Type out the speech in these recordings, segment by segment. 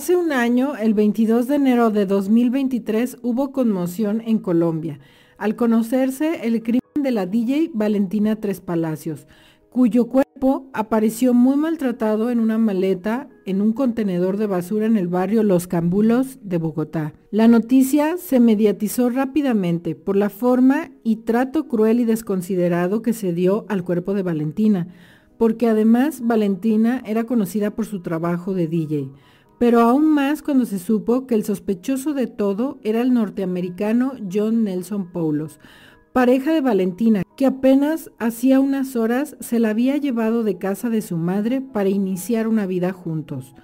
Hace un año, el 22 de enero de 2023, hubo conmoción en Colombia, al conocerse el crimen de la DJ Valentina Tres Palacios, cuyo cuerpo apareció muy maltratado en una maleta en un contenedor de basura en el barrio Los Cambulos de Bogotá. La noticia se mediatizó rápidamente por la forma y trato cruel y desconsiderado que se dio al cuerpo de Valentina, porque además Valentina era conocida por su trabajo de DJ pero aún más cuando se supo que el sospechoso de todo era el norteamericano John Nelson Paulos, pareja de Valentina, que apenas hacía unas horas se la había llevado de casa de su madre para iniciar una vida juntos.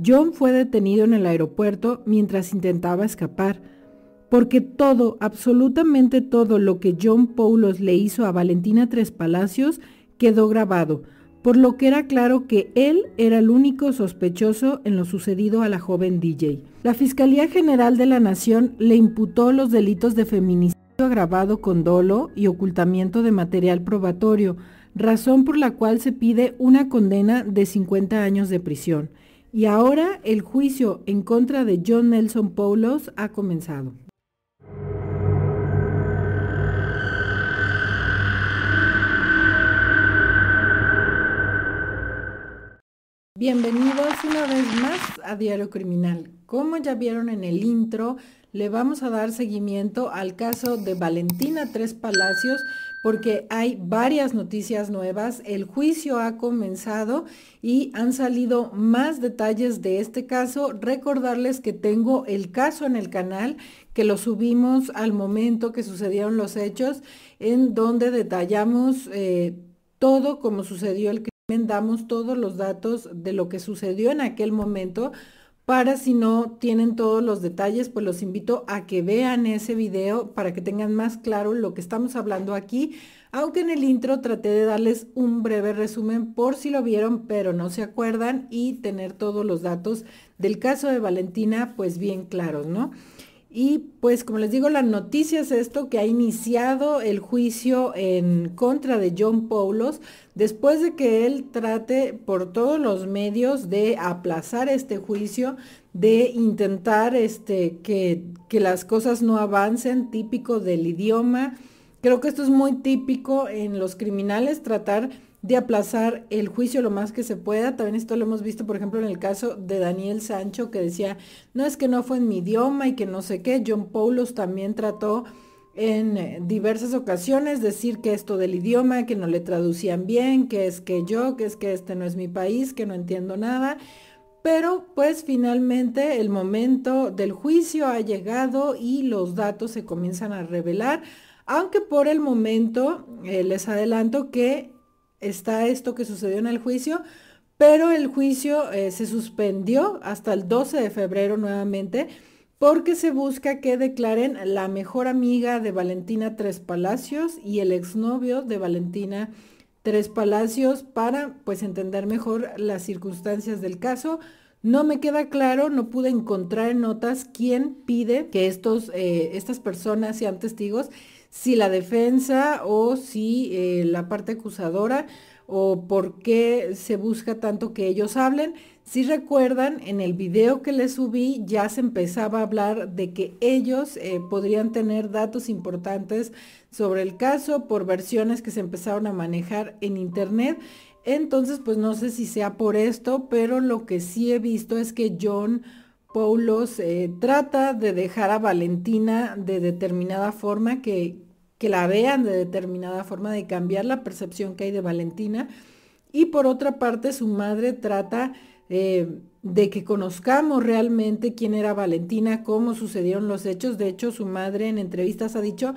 John fue detenido en el aeropuerto mientras intentaba escapar, porque todo, absolutamente todo lo que John Paulos le hizo a Valentina Tres Palacios quedó grabado, por lo que era claro que él era el único sospechoso en lo sucedido a la joven DJ. La Fiscalía General de la Nación le imputó los delitos de feminicidio agravado con dolo y ocultamiento de material probatorio, razón por la cual se pide una condena de 50 años de prisión. Y ahora el juicio en contra de John Nelson Paulos ha comenzado. Bienvenidos una vez más a Diario Criminal. Como ya vieron en el intro, le vamos a dar seguimiento al caso de Valentina Tres Palacios porque hay varias noticias nuevas. El juicio ha comenzado y han salido más detalles de este caso. Recordarles que tengo el caso en el canal que lo subimos al momento que sucedieron los hechos en donde detallamos eh, todo como sucedió el damos todos los datos de lo que sucedió en aquel momento para si no tienen todos los detalles, pues los invito a que vean ese video para que tengan más claro lo que estamos hablando aquí, aunque en el intro traté de darles un breve resumen por si lo vieron, pero no se acuerdan y tener todos los datos del caso de Valentina pues bien claros, ¿no? Y pues como les digo, la noticia es esto, que ha iniciado el juicio en contra de John Paulos después de que él trate por todos los medios de aplazar este juicio, de intentar este, que, que las cosas no avancen, típico del idioma. Creo que esto es muy típico en los criminales, tratar de aplazar el juicio lo más que se pueda. También esto lo hemos visto, por ejemplo, en el caso de Daniel Sancho, que decía, no es que no fue en mi idioma y que no sé qué. John Paulos también trató en eh, diversas ocasiones decir que esto del idioma, que no le traducían bien, que es que yo, que es que este no es mi país, que no entiendo nada. Pero pues finalmente el momento del juicio ha llegado y los datos se comienzan a revelar, aunque por el momento eh, les adelanto que está esto que sucedió en el juicio, pero el juicio eh, se suspendió hasta el 12 de febrero nuevamente porque se busca que declaren la mejor amiga de Valentina Tres Palacios y el exnovio de Valentina Tres Palacios para pues entender mejor las circunstancias del caso. No me queda claro, no pude encontrar en notas quién pide que estos, eh, estas personas sean testigos si la defensa o si eh, la parte acusadora o por qué se busca tanto que ellos hablen. Si recuerdan, en el video que les subí ya se empezaba a hablar de que ellos eh, podrían tener datos importantes sobre el caso por versiones que se empezaron a manejar en internet. Entonces, pues no sé si sea por esto, pero lo que sí he visto es que John Paulos eh, trata de dejar a Valentina de determinada forma, que, que la vean de determinada forma, de cambiar la percepción que hay de Valentina. Y por otra parte, su madre trata eh, de que conozcamos realmente quién era Valentina, cómo sucedieron los hechos. De hecho, su madre en entrevistas ha dicho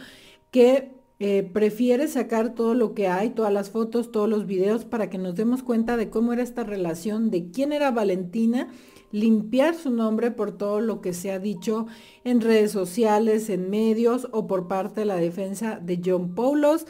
que eh, prefiere sacar todo lo que hay, todas las fotos, todos los videos, para que nos demos cuenta de cómo era esta relación, de quién era Valentina limpiar su nombre por todo lo que se ha dicho en redes sociales, en medios o por parte de la defensa de John Paulos.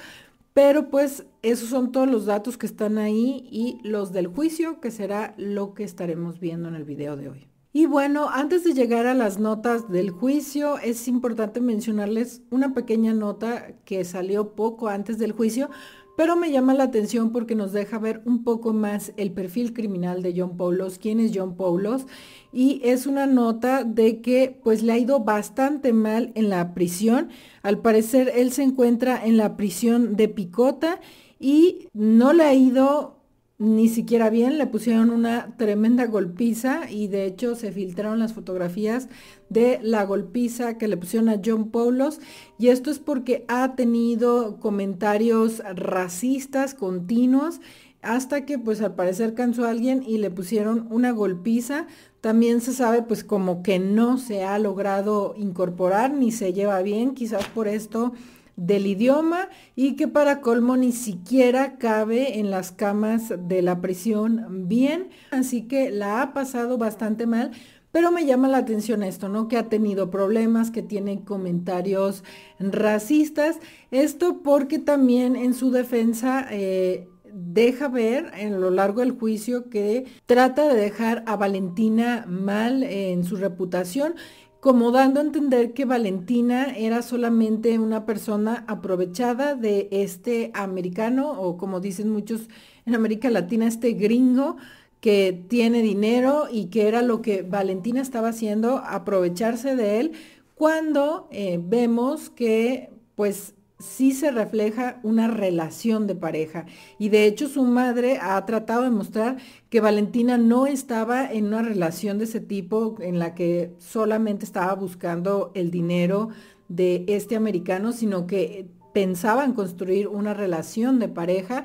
Pero pues esos son todos los datos que están ahí y los del juicio, que será lo que estaremos viendo en el video de hoy. Y bueno, antes de llegar a las notas del juicio, es importante mencionarles una pequeña nota que salió poco antes del juicio, pero me llama la atención porque nos deja ver un poco más el perfil criminal de John Paulos, quién es John Paulos, y es una nota de que pues le ha ido bastante mal en la prisión. Al parecer él se encuentra en la prisión de Picota y no le ha ido ni siquiera bien, le pusieron una tremenda golpiza y de hecho se filtraron las fotografías de la golpiza que le pusieron a John Paulos y esto es porque ha tenido comentarios racistas continuos hasta que pues al parecer cansó a alguien y le pusieron una golpiza. También se sabe pues como que no se ha logrado incorporar ni se lleva bien, quizás por esto del idioma y que para colmo ni siquiera cabe en las camas de la prisión bien, así que la ha pasado bastante mal. Pero me llama la atención esto, ¿no? Que ha tenido problemas, que tiene comentarios racistas. Esto porque también en su defensa eh, deja ver en lo largo del juicio que trata de dejar a Valentina mal en su reputación como dando a entender que Valentina era solamente una persona aprovechada de este americano, o como dicen muchos en América Latina, este gringo que tiene dinero y que era lo que Valentina estaba haciendo, aprovecharse de él, cuando eh, vemos que pues sí se refleja una relación de pareja. Y de hecho su madre ha tratado de mostrar que Valentina no estaba en una relación de ese tipo en la que solamente estaba buscando el dinero de este americano, sino que pensaba en construir una relación de pareja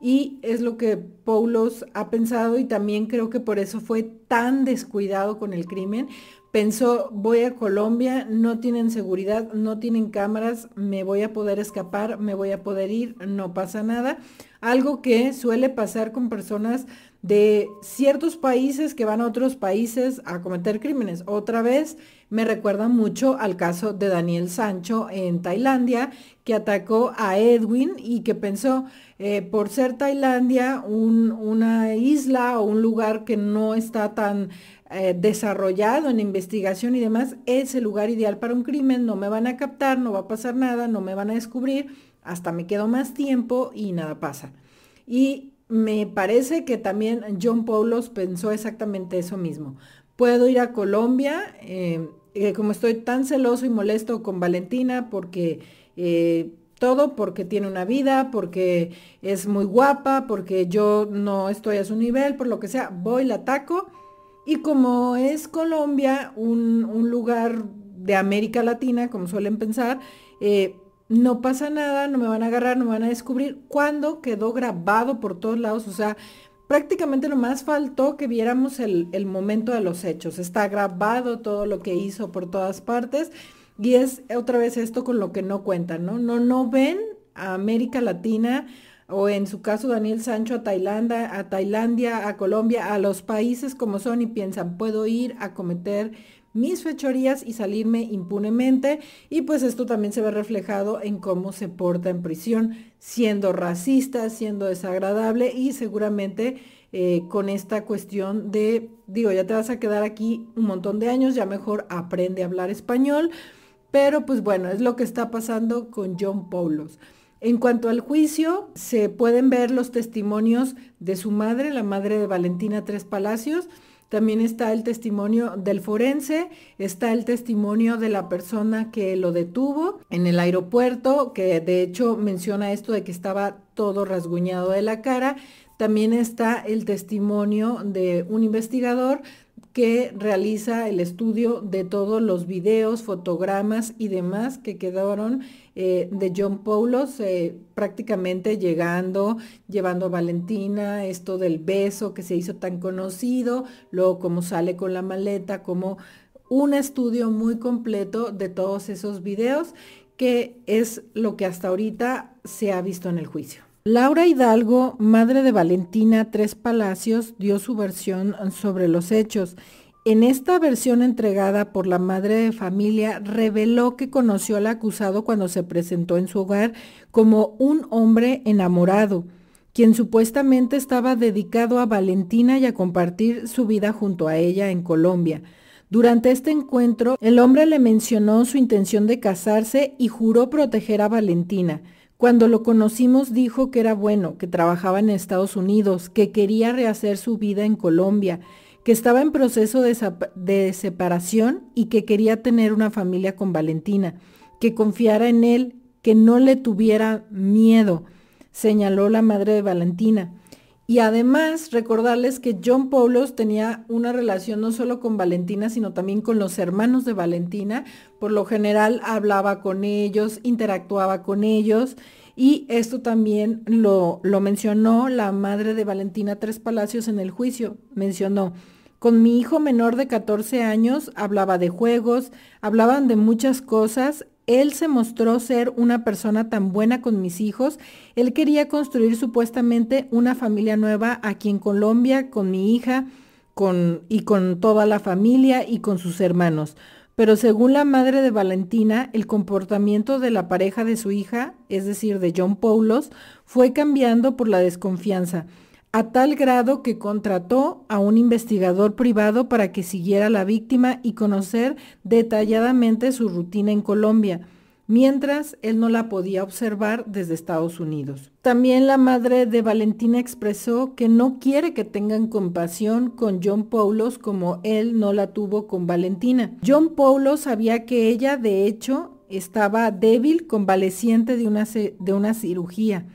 y es lo que Paulos ha pensado y también creo que por eso fue tan descuidado con el crimen. Pensó, voy a Colombia, no tienen seguridad, no tienen cámaras, me voy a poder escapar, me voy a poder ir, no pasa nada. Algo que suele pasar con personas de ciertos países que van a otros países a cometer crímenes. Otra vez, me recuerda mucho al caso de Daniel Sancho en Tailandia, que atacó a Edwin y que pensó, eh, por ser Tailandia una isla o un lugar que no está tan eh, desarrollado en investigación y demás, es el lugar ideal para un crimen, no me van a captar, no va a pasar nada, no me van a descubrir, hasta me quedo más tiempo y nada pasa. Y me parece que también John Paulos pensó exactamente eso mismo. Puedo ir a Colombia, eh, eh, como estoy tan celoso y molesto con Valentina porque eh, todo, porque tiene una vida, porque es muy guapa, porque yo no estoy a su nivel, por lo que sea, voy, la ataco. Y como es Colombia, un, lugar de América Latina, como suelen pensar, eh, no pasa nada, no me van a agarrar, no me van a descubrir. Cuando quedó grabado por todos lados, o sea, prácticamente lo más faltó que viéramos el, momento de los hechos. Está grabado todo lo que hizo por todas partes y es otra vez esto con lo que no cuentan, ¿no? No, no ven a América Latina o en su caso Daniel Sancho a Tailandia, a Tailandia, a Colombia, a los países como son y piensan, puedo ir a cometer mis fechorías y salirme impunemente. Y pues esto también se ve reflejado en cómo se porta en prisión, siendo racista, siendo desagradable y seguramente eh, con esta cuestión de, digo, ya te vas a quedar aquí un montón de años, ya mejor aprende a hablar español. Pero pues bueno, es lo que está pasando con John Paulos. En cuanto al juicio, se pueden ver los testimonios de su madre, la madre de Valentina Tres Palacios, también está el testimonio del forense, está el testimonio de la persona que lo detuvo en el aeropuerto, que de hecho menciona esto de que estaba todo rasguñado de la cara. También está el testimonio de un investigador que realiza el estudio de todos los videos, fotogramas y demás que quedaron eh, de John Paulos, eh, prácticamente llegando, llevando a Valentina, esto del beso que se hizo tan conocido, luego cómo sale con la maleta, como un estudio muy completo de todos esos videos, que es lo que hasta ahorita se ha visto en el juicio. Laura Hidalgo, madre de Valentina Tres Palacios, dio su versión sobre los hechos. En esta versión entregada por la madre de familia, reveló que conoció al acusado cuando se presentó en su hogar como un hombre enamorado, quien supuestamente estaba dedicado a Valentina y a compartir su vida junto a ella en Colombia. Durante este encuentro, el hombre le mencionó su intención de casarse y juró proteger a Valentina. Cuando lo conocimos dijo que era bueno, que trabajaba en Estados Unidos, que quería rehacer su vida en Colombia, que estaba en proceso de, separación y que quería tener una familia con Valentina, que confiara en él, que no le tuviera miedo, señaló la madre de Valentina. Y además recordarles que John Paulos tenía una relación no solo con Valentina, sino también con los hermanos de Valentina. Por lo general hablaba con ellos, interactuaba con ellos. Y esto también lo, lo mencionó la madre de Valentina Tres Palacios en el juicio. Mencionó, con mi hijo menor de 14 años hablaba de juegos, hablaban de muchas cosas, él se mostró ser una persona tan buena con mis hijos. Él quería construir supuestamente una familia nueva aquí en Colombia con mi hija con, y con toda la familia y con sus hermanos. Pero según la madre de Valentina, el comportamiento de la pareja de su hija, es decir, de John Paulos, fue cambiando por la desconfianza a tal grado que contrató a un investigador privado para que siguiera a la víctima y conocer detalladamente su rutina en Colombia mientras él no la podía observar desde Estados Unidos. También la madre de Valentina expresó que no quiere que tengan compasión con John Paulos como él no la tuvo con Valentina. John Paulos sabía que ella, de hecho, estaba débil, convaleciente de una, de una cirugía,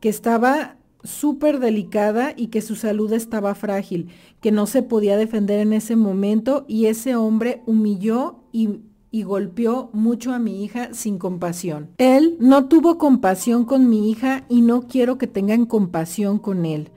que estaba súper delicada y que su salud estaba frágil, que no se podía defender en ese momento y ese hombre humilló y, golpeó mucho a mi hija sin compasión. Él no tuvo compasión con mi hija y no quiero que tengan compasión con él,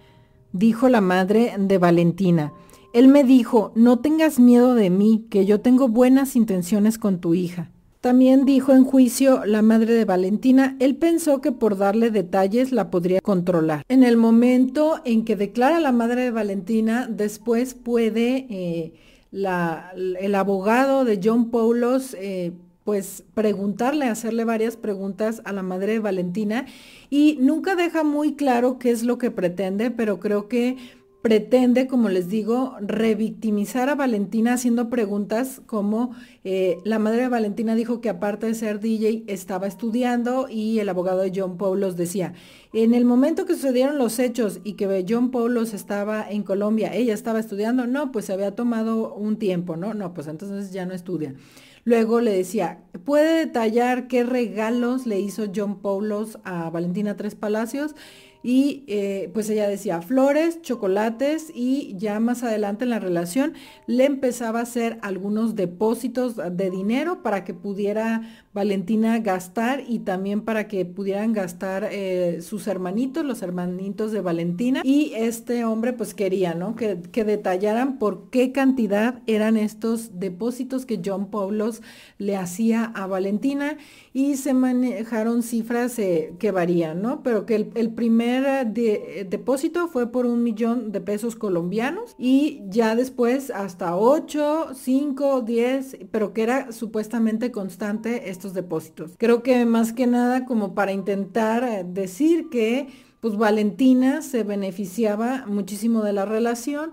dijo la madre de Valentina. Él me dijo, no tengas miedo de mí, que yo tengo buenas intenciones con tu hija. También dijo en juicio la madre de Valentina, él pensó que por darle detalles la podría controlar. En el momento en que declara la madre de Valentina, después puede eh, el abogado de John Paulos eh, pues preguntarle, hacerle varias preguntas a la madre de Valentina y nunca deja muy claro qué es lo que pretende, pero creo que pretende, como les digo, revictimizar a Valentina haciendo preguntas como eh, la madre de Valentina dijo que aparte de ser DJ estaba estudiando y el abogado de John Paulos decía, en el momento que sucedieron los hechos y que John Paulos estaba en Colombia, ella estaba estudiando, no, pues se había tomado un tiempo, ¿no? No, pues entonces ya no estudia. Luego le decía, ¿puede detallar qué regalos le hizo John Paulos a Valentina Tres Palacios? Y eh, pues ella decía flores, chocolates y ya más adelante en la relación le empezaba a hacer algunos depósitos de dinero para que pudiera Valentina gastar y también para que pudieran gastar eh, sus hermanitos, los hermanitos de Valentina. Y este hombre pues quería, ¿no? Que, detallaran por qué cantidad eran estos depósitos que John Poblos le hacía a Valentina y se manejaron cifras eh, que varían, ¿no? Pero que el, el primer de, eh, depósito fue por un millón de pesos colombianos y ya después hasta 8, 5, 10, pero que era supuestamente constante estos depósitos. Creo que más que nada como para intentar eh, decir que pues Valentina se beneficiaba muchísimo de la relación,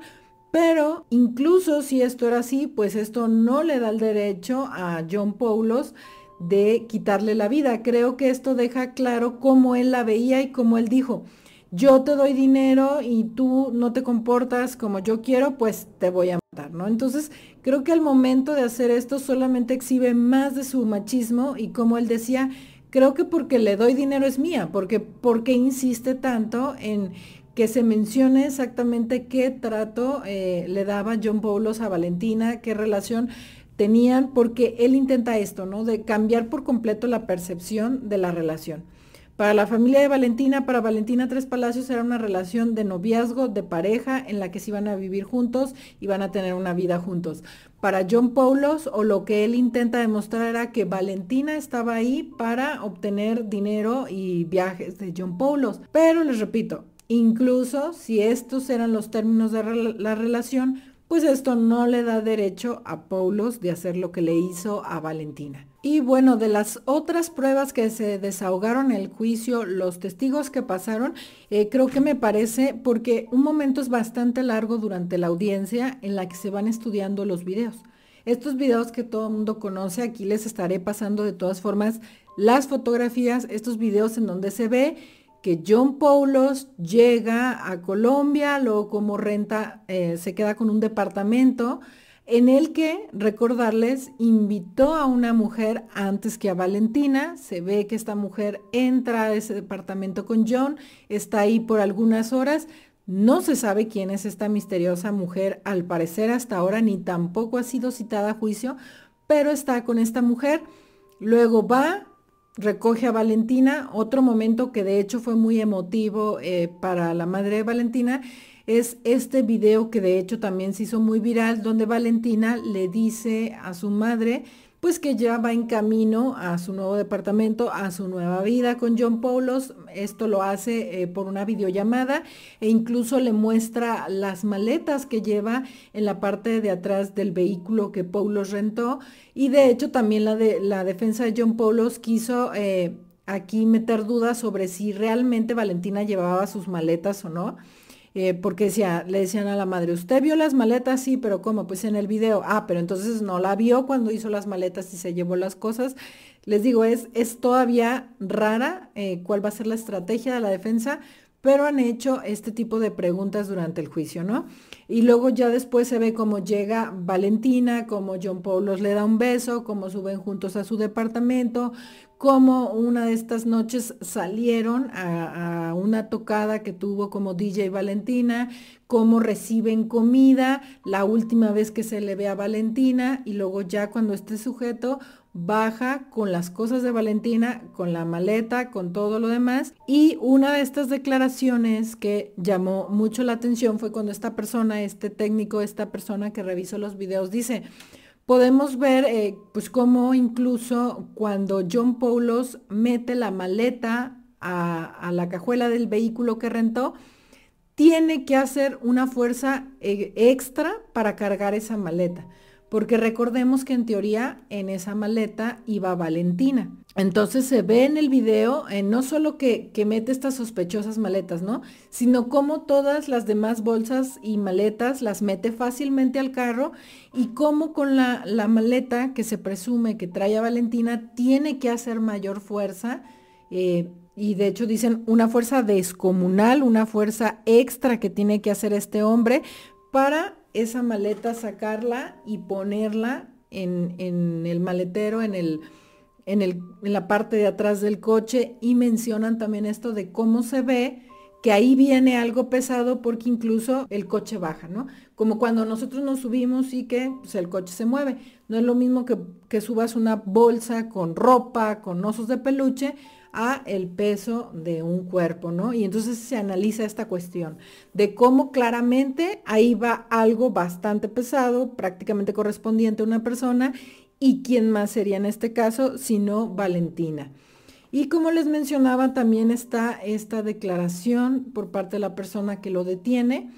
pero incluso si esto era así, pues esto no le da el derecho a John Paulos de quitarle la vida. Creo que esto deja claro cómo él la veía y cómo él dijo, yo te doy dinero y tú no te comportas como yo quiero, pues te voy a matar, ¿no? Entonces, creo que al momento de hacer esto solamente exhibe más de su machismo y como él decía, creo que porque le doy dinero es mía, porque, porque insiste tanto en que se mencione exactamente qué trato eh, le daba John Paulos a Valentina, qué relación tenían, porque él intenta esto, ¿no? De cambiar por completo la percepción de la relación. Para la familia de Valentina, para Valentina Tres Palacios era una relación de noviazgo, de pareja, en la que se iban a vivir juntos y van a tener una vida juntos. Para John Paulos, o lo que él intenta demostrar era que Valentina estaba ahí para obtener dinero y viajes de John Paulos. Pero les repito, incluso si estos eran los términos de la relación, pues esto no le da derecho a Paulos de hacer lo que le hizo a Valentina. Y bueno, de las otras pruebas que se desahogaron el juicio, los testigos que pasaron, eh, creo que me parece, porque un momento es bastante largo durante la audiencia en la que se van estudiando los videos. Estos videos que todo el mundo conoce, aquí les estaré pasando de todas formas las fotografías, estos videos en donde se ve que John Paulos llega a Colombia, luego como renta, eh, se queda con un departamento en el que, recordarles, invitó a una mujer antes que a Valentina. Se ve que esta mujer entra a ese departamento con John, está ahí por algunas horas. No se sabe quién es esta misteriosa mujer, al parecer hasta ahora ni tampoco ha sido citada a juicio, pero está con esta mujer. Luego va, recoge a Valentina. Otro momento que de hecho fue muy emotivo eh, para la madre de Valentina es este video que de hecho también se hizo muy viral, donde Valentina le dice a su madre pues que ya va en camino a su nuevo departamento, a su nueva vida con John Paulos. Esto lo hace eh, por una videollamada e incluso le muestra las maletas que lleva en la parte de atrás del vehículo que Paulos rentó. Y de hecho también la, la defensa de John Paulos quiso... Eh, aquí meter dudas sobre si realmente Valentina llevaba sus maletas o no. Eh, porque decía, le decían a la madre, ¿usted vio las maletas? Sí, pero ¿cómo? Pues en el video. Ah, pero entonces no la vio cuando hizo las maletas y se llevó las cosas. Les digo, es, es todavía rara eh, cuál va a ser la estrategia de la defensa, pero han hecho este tipo de preguntas durante el juicio, ¿no? Y luego ya después se ve cómo llega Valentina, cómo John Paulos le da un beso, cómo suben juntos a su departamento, cómo una de estas noches salieron a, una tocada que tuvo como DJ Valentina, cómo reciben comida la última vez que se le ve a Valentina y luego ya cuando este sujeto baja con las cosas de Valentina, con la maleta, con todo lo demás. Y una de estas declaraciones que llamó mucho la atención fue cuando esta persona, este técnico, esta persona que revisó los videos, dice, podemos ver eh, pues cómo incluso cuando John Paulos mete la maleta a, la cajuela del vehículo que rentó, tiene que hacer una fuerza eh, extra para cargar esa maleta, porque recordemos que en teoría en esa maleta iba Valentina. Entonces se ve en el video eh, no solo que, mete estas sospechosas maletas, ¿no? Sino cómo todas las demás bolsas y maletas las mete fácilmente al carro y cómo con la, maleta que se presume que trae a Valentina tiene que hacer mayor fuerza. Eh, y de hecho dicen una fuerza descomunal, una fuerza extra que tiene que hacer este hombre para esa maleta sacarla y ponerla en el maletero, en el en, la parte de atrás del coche y mencionan también esto de cómo se ve que ahí viene algo pesado porque incluso el coche baja, ¿no? Como cuando nosotros nos subimos y que pues, el coche se mueve. No es lo mismo que, que, subas una bolsa con ropa, con osos de peluche, a el peso de un cuerpo, ¿no? Y entonces se analiza esta cuestión de cómo claramente ahí va algo bastante pesado, prácticamente correspondiente a una persona, ¿Y quién más sería en este caso sino Valentina? Y como les mencionaba, también está esta declaración por parte de la persona que lo detiene,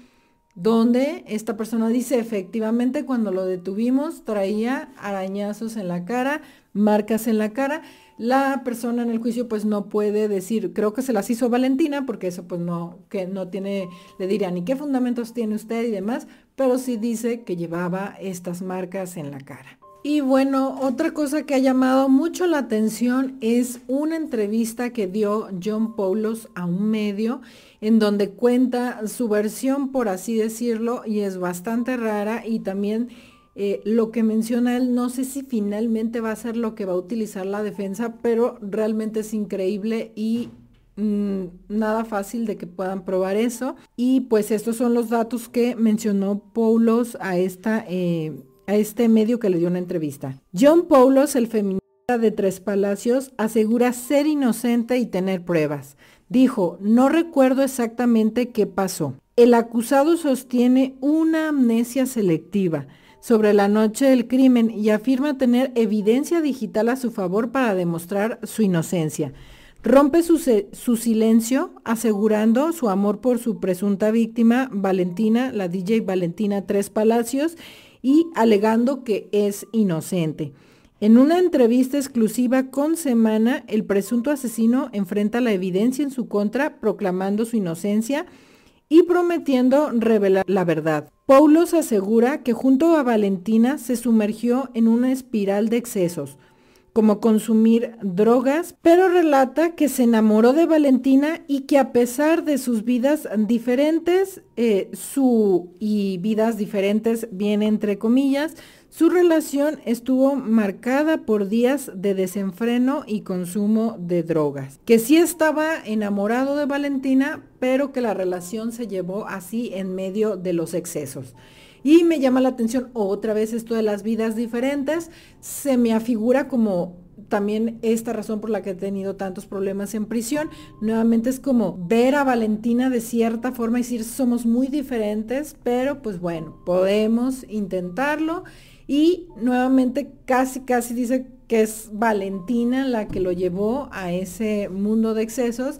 donde esta persona dice, efectivamente, cuando lo detuvimos traía arañazos en la cara, marcas en la cara. La persona en el juicio pues no puede decir, creo que se las hizo Valentina, porque eso pues no, que no tiene, le diría ni qué fundamentos tiene usted y demás, pero sí dice que llevaba estas marcas en la cara. Y bueno, otra cosa que ha llamado mucho la atención es una entrevista que dio John Paulos a un medio en donde cuenta su versión, por así decirlo, y es bastante rara y también eh, lo que menciona él, no sé si finalmente va a ser lo que va a utilizar la defensa, pero realmente es increíble y mm, nada fácil de que puedan probar eso. Y pues estos son los datos que mencionó Paulos a esta... Eh, a este medio que le dio una entrevista. John Paulos, el feminista de Tres Palacios, asegura ser inocente y tener pruebas. Dijo, no recuerdo exactamente qué pasó. El acusado sostiene una amnesia selectiva sobre la noche del crimen y afirma tener evidencia digital a su favor para demostrar su inocencia. Rompe su, silencio asegurando su amor por su presunta víctima, Valentina, la DJ Valentina Tres Palacios, y alegando que es inocente. En una entrevista exclusiva con Semana, el presunto asesino enfrenta la evidencia en su contra, proclamando su inocencia y prometiendo revelar la verdad. Paulos asegura que junto a Valentina se sumergió en una espiral de excesos, como consumir drogas, pero relata que se enamoró de Valentina y que a pesar de sus vidas diferentes, eh, su y vidas diferentes, bien entre comillas, su relación estuvo marcada por días de desenfreno y consumo de drogas. Que sí estaba enamorado de Valentina, pero que la relación se llevó así en medio de los excesos. Y me llama la atención otra vez esto de las vidas diferentes. Se me afigura como también esta razón por la que he tenido tantos problemas en prisión. Nuevamente es como ver a Valentina de cierta forma y decir somos muy diferentes, pero pues bueno, podemos intentarlo. Y nuevamente casi, casi dice que es Valentina la que lo llevó a ese mundo de excesos,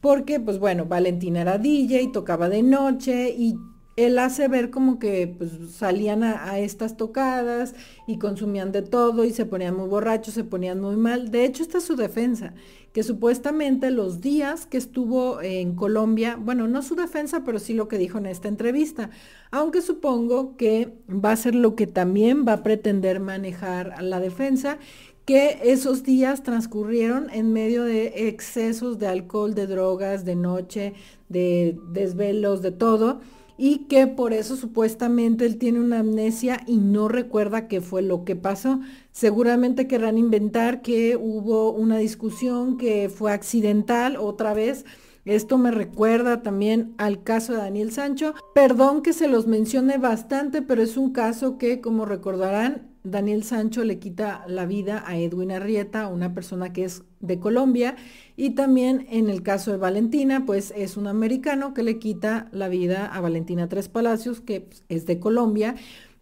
porque pues bueno, Valentina era DJ y tocaba de noche y él hace ver como que pues, salían a, a, estas tocadas y consumían de todo y se ponían muy borrachos, se ponían muy mal. De hecho, esta es su defensa, que supuestamente los días que estuvo en Colombia, bueno, no su defensa, pero sí lo que dijo en esta entrevista, aunque supongo que va a ser lo que también va a pretender manejar la defensa, que esos días transcurrieron en medio de excesos de alcohol, de drogas, de noche, de desvelos, de todo y que por eso supuestamente él tiene una amnesia y no recuerda qué fue lo que pasó. Seguramente querrán inventar que hubo una discusión que fue accidental otra vez. Esto me recuerda también al caso de Daniel Sancho. Perdón que se los mencione bastante, pero es un caso que, como recordarán, Daniel Sancho le quita la vida a Edwin Arrieta, una persona que es de Colombia, y también en el caso de Valentina, pues es un americano que le quita la vida a Valentina Tres Palacios, que pues, es de Colombia,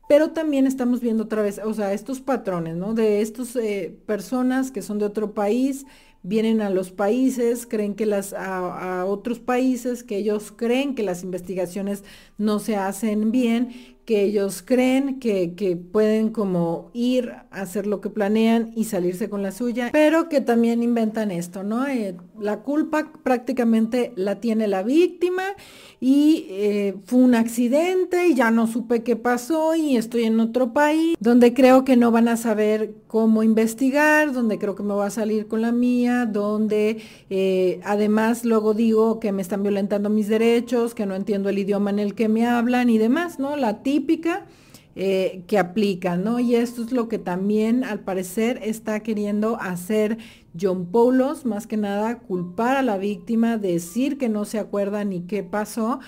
pero también estamos viendo otra vez, o sea, estos patrones, ¿no? De estas eh, personas que son de otro país, vienen a los países, creen que las, a otros países, que ellos creen que las investigaciones no se hacen bien, que ellos creen que, pueden como ir, a hacer lo que planean y salirse con la suya, pero que también inventan esto, ¿no? Eh, la culpa prácticamente la tiene la víctima y eh, fue un accidente y ya no supe qué pasó y estoy en otro país donde creo que no van a saber cómo investigar, donde creo que me voy a salir con la mía, donde eh, además luego digo que me están violentando mis derechos, que no entiendo el idioma en el que me hablan y demás, ¿no? La típica eh, que aplica, ¿no? Y esto es lo que también al parecer está queriendo hacer John Paulos, más que nada culpar a la víctima, decir que no se acuerda ni qué pasó,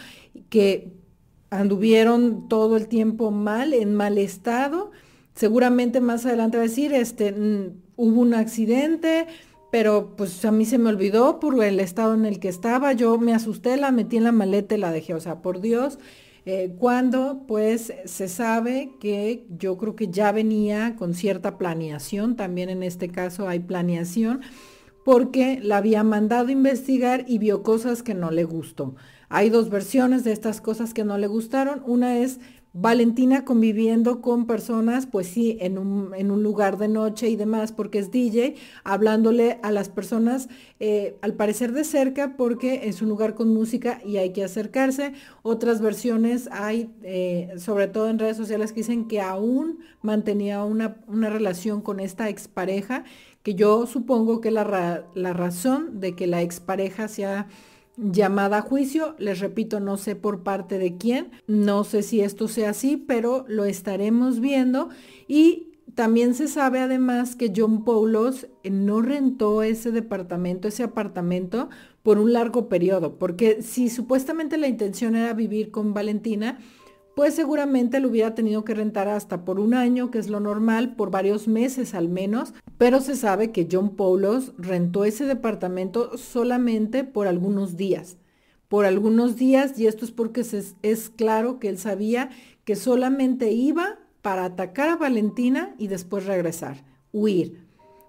que anduvieron todo el tiempo mal, en mal estado. Seguramente más adelante decir, este, mm, hubo un accidente, pero pues a mí se me olvidó por el estado en el que estaba, yo me asusté, la metí en la maleta y la dejé, o sea, por Dios, eh, cuando pues se sabe que yo creo que ya venía con cierta planeación, también en este caso hay planeación, porque la había mandado a investigar y vio cosas que no le gustó. Hay dos versiones de estas cosas que no le gustaron. Una es Valentina conviviendo con personas, pues sí, en un, lugar de noche y demás, porque es DJ, hablándole a las personas, eh, al parecer de cerca, porque es un lugar con música y hay que acercarse. Otras versiones hay, eh, sobre todo en redes sociales, que dicen que aún mantenía una, relación con esta expareja, que yo supongo que la, la razón de que la expareja sea llamada a juicio. Les repito, no sé por parte de quién, no sé si esto sea así, pero lo estaremos viendo. Y también se sabe además que John Paulos eh, no rentó ese departamento, ese apartamento, por un largo periodo, porque si supuestamente la intención era vivir con Valentina, pues seguramente lo hubiera tenido que rentar hasta por un año, que es lo normal, por varios meses al menos, pero se sabe que John Paulos rentó ese departamento solamente por algunos días, por algunos días, y esto es porque es claro que él sabía que solamente iba para atacar a Valentina y después regresar, huir,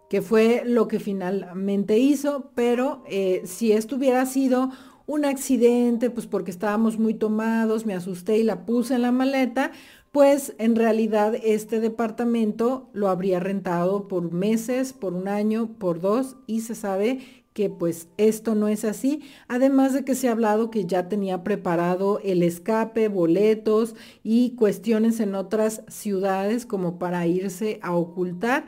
que fue lo que finalmente hizo, pero eh, si esto hubiera sido un accidente, pues porque estábamos muy tomados, me asusté y la puse en la maleta, pues en realidad este departamento lo habría rentado por meses, por un año, por dos y se sabe que pues esto no es así, además de que se ha hablado que ya tenía preparado el escape, boletos y cuestiones en otras ciudades como para irse a ocultar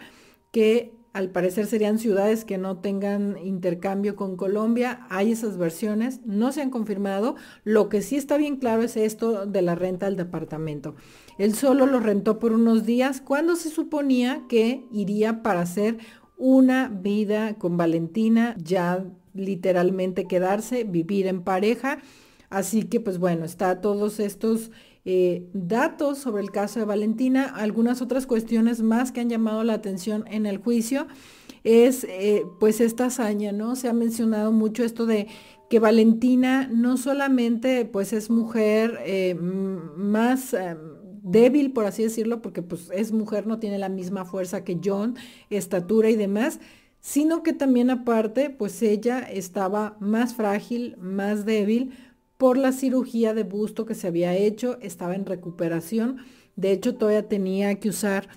que al parecer serían ciudades que no tengan intercambio con Colombia. Hay esas versiones, no se han confirmado. Lo que sí está bien claro es esto de la renta del departamento. Él solo lo rentó por unos días cuando se suponía que iría para hacer una vida con Valentina, ya literalmente quedarse, vivir en pareja. Así que pues bueno, está todos estos eh, datos sobre el caso de Valentina, algunas otras cuestiones más que han llamado la atención en el juicio es eh, pues esta hazaña, ¿no? Se ha mencionado mucho esto de que Valentina no solamente pues es mujer eh, más débil, por así decirlo, porque pues es mujer, no tiene la misma fuerza que John, estatura y demás, sino que también aparte pues ella estaba más frágil, más débil, por la cirugía de busto que se había hecho, estaba en recuperación. De hecho, todavía tenía que usar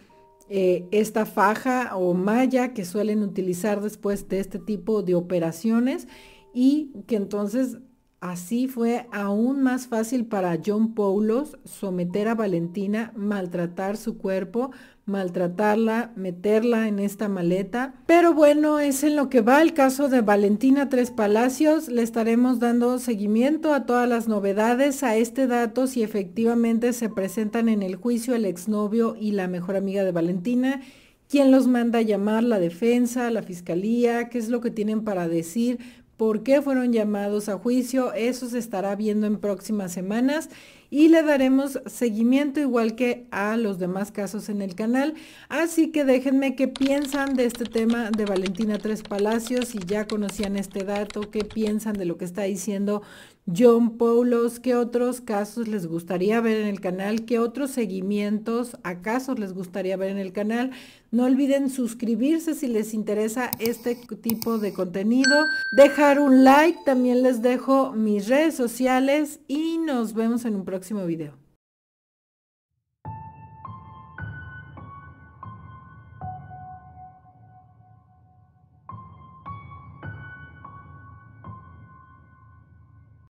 eh, esta faja o malla que suelen utilizar después de este tipo de operaciones y que entonces así fue aún más fácil para John Paulos someter a Valentina, maltratar su cuerpo, maltratarla, meterla en esta maleta. Pero bueno, es en lo que va el caso de Valentina Tres Palacios. Le estaremos dando seguimiento a todas las novedades, a este dato, si efectivamente se presentan en el juicio el exnovio y la mejor amiga de Valentina. ¿Quién los manda a llamar? ¿La defensa? ¿La fiscalía? ¿Qué es lo que tienen para decir? por qué fueron llamados a juicio. Eso se estará viendo en próximas semanas y le daremos seguimiento igual que a los demás casos en el canal. Así que déjenme qué piensan de este tema de Valentina Tres Palacios, si ya conocían este dato, qué piensan de lo que está diciendo John Paulos, ¿qué otros casos les gustaría ver en el canal? ¿Qué otros seguimientos a casos les gustaría ver en el canal? No olviden suscribirse si les interesa este tipo de contenido, dejar un like, también les dejo mis redes sociales y nos vemos en un próximo video.